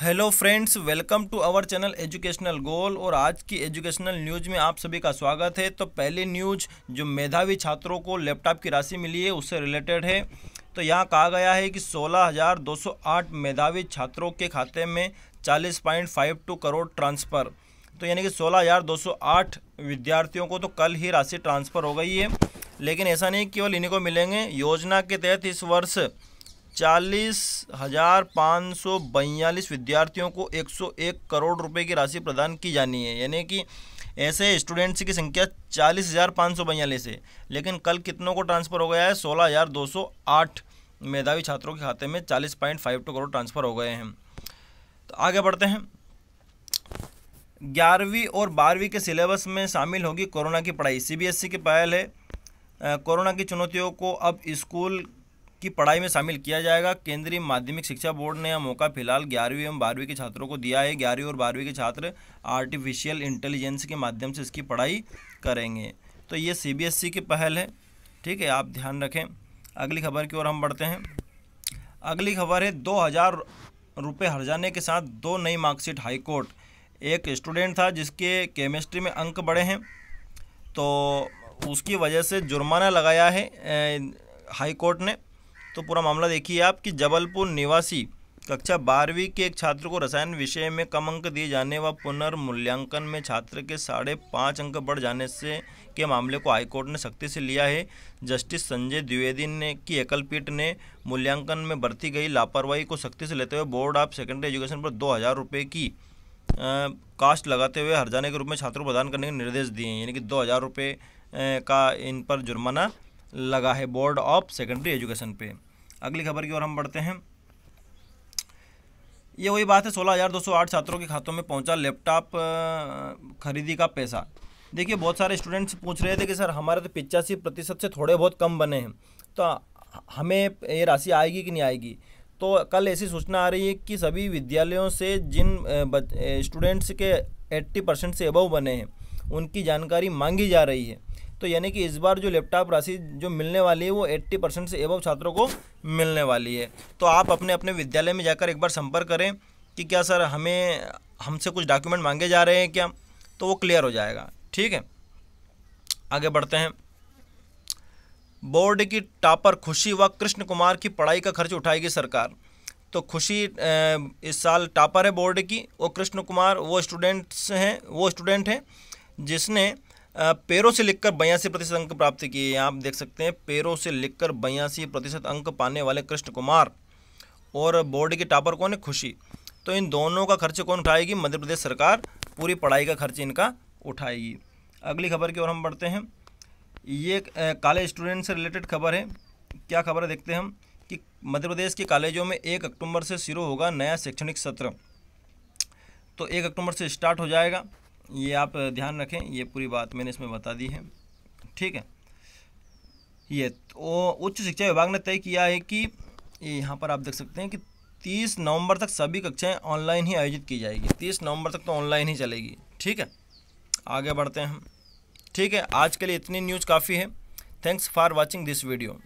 hello friends welcome to our channel educational goal और आज की एजुकेशनल न्यूज़ में आप सभी का स्वागत है तो पहली न्यूज़ जो मेधावी छात्रों को लैपटॉप की राशि मिली है उससे रिलेटेड है तो यहाँ कहा गया है कि 16,208 मेधावी छात्रों के खाते में 40.52 करोड़ ट्रांसफ़र तो यानी कि 16,208 विद्यार्थियों को तो कल ही राशि ट्रांसफ़र हो गई है लेकिन ऐसा नहीं केवल इन्हीं को मिलेंगे योजना के तहत इस वर्ष चालीस हजार पाँच सौ बयालीस विद्यार्थियों को 101 करोड़ रुपए की राशि प्रदान की जानी है यानी कि ऐसे स्टूडेंट्स की संख्या चालीस हज़ार पाँच सौ बयालीस है लेकिन कल कितनों को ट्रांसफ़र हो गया है सोलह हज़ार दो सौ आठ मेधावी छात्रों के खाते में चालीस point five two crore transfer हो गए हैं तो आगे बढ़ते हैं ग्यारहवीं और बारहवीं के सिलेबस में शामिल होगी कोरोना की पढ़ाई सी की पहल है कोरोना की चुनौतियों को अब स्कूल की पढ़ाई में शामिल किया जाएगा केंद्रीय माध्यमिक शिक्षा बोर्ड ने यह मौका फिलहाल ग्यारहवीं एवं बारहवीं के छात्रों को दिया है ग्यारहवीं और बारहवीं के छात्र आर्टिफिशियल इंटेलिजेंस के माध्यम से इसकी पढ़ाई करेंगे तो ये ई e की पहल है ठीक है आप ध्यान रखें अगली खबर की ओर हम बढ़ते हैं अगली खबर है दो हज़ार रुपये हर्जाने के साथ दो नई मार्कशीट हाईकोर्ट एक स्टूडेंट था जिसके केमिस्ट्री में अंक बढ़े हैं तो उसकी वजह से जुर्माना लगाया है हाईकोर्ट ने तो पूरा मामला देखिए आप कि जबलपुर निवासी कक्षा बारहवीं के एक छात्र को रसायन विषय में कम अंक दिए जाने व पुनर्मूल्यांकन में छात्र के साढ़े पाँच अंक बढ़ जाने से के मामले को हाईकोर्ट ने सख्ती से लिया है जस्टिस संजय द्विवेदी ने की एकल पीठ ने मूल्यांकन में बरती गई लापरवाही को सख्ती से लेते हुए बोर्ड ऑफ सेकेंडरी एजुकेशन पर दो हज़ार रुपये की आ, कास्ट लगाते हुए हरजाने के रूप में छात्रों को प्रदान करने के निर्देश दिए हैं यानी कि दो हज़ार रुपये का इन पर जुर्माना लगा है बोर्ड ऑफ सेकेंडरी एजुकेशन पर अगली खबर की ओर हम बढ़ते हैं ये वही बात है सोलह हज़ार दो सौ आठ छात्रों के खातों में पहुंचा लैपटॉप खरीदी का पैसा देखिए बहुत सारे स्टूडेंट्स पूछ रहे थे कि सर हमारे तो पिचासी प्रतिशत से थोड़े बहुत कम बने हैं तो हमें ये राशि आएगी कि नहीं आएगी तो कल ऐसी सूचना आ रही है कि सभी विद्यालयों से जिन स्टूडेंट्स के 80 परसेंट से अबव बने हैं उनकी जानकारी मांगी जा रही है तो यानी कि इस बार जो लैपटॉप राशि जो मिलने वाली है वो 80 परसेंट से एवं छात्रों को मिलने वाली है तो आप अपने अपने विद्यालय में जाकर एक बार संपर्क करें कि क्या सर हमें हमसे कुछ डॉक्यूमेंट मांगे जा रहे हैं क्या तो वो क्लियर हो जाएगा ठीक है आगे बढ़ते हैं बोर्ड की टॉपर खुशी व कृष्ण कुमार की पढ़ाई का खर्च उठाएगी सरकार तो खुशी इस साल टॉपर है बोर्ड की और कृष्ण कुमार वो स्टूडेंट्स हैं वो स्टूडेंट हैं जिसने पैरों से लिखकर बयासी प्रतिशत अंक प्राप्त किए यहाँ आप देख सकते हैं पैरों से लिखकर बयासी प्रतिशत अंक पाने वाले कृष्ण कुमार और बोर्ड के टॉपर कौन है खुशी तो इन दोनों का खर्च कौन उठाएगी मध्य प्रदेश सरकार पूरी पढ़ाई का खर्च इनका उठाएगी अगली खबर की ओर हम बढ़ते हैं ये काले स्टूडेंट से रिलेटेड खबर है क्या खबर है देखते हैं हम कि मध्य प्रदेश के कॉलेजों में एक अक्टूबर से शुरू होगा नया शैक्षणिक सत्र तो एक अक्टूबर से स्टार्ट हो जाएगा ये आप ध्यान रखें ये पूरी बात मैंने इसमें बता दी है ठीक है ये तो उच्च शिक्षा विभाग ने तय किया है कि यहाँ पर आप देख सकते हैं कि तीस नवंबर तक सभी कक्षाएं ऑनलाइन ही आयोजित की जाएगी तीस नवंबर तक तो ऑनलाइन ही चलेगी ठीक है आगे बढ़ते हैं हम ठीक है आज के लिए इतनी न्यूज़ काफ़ी है thanks for watching this video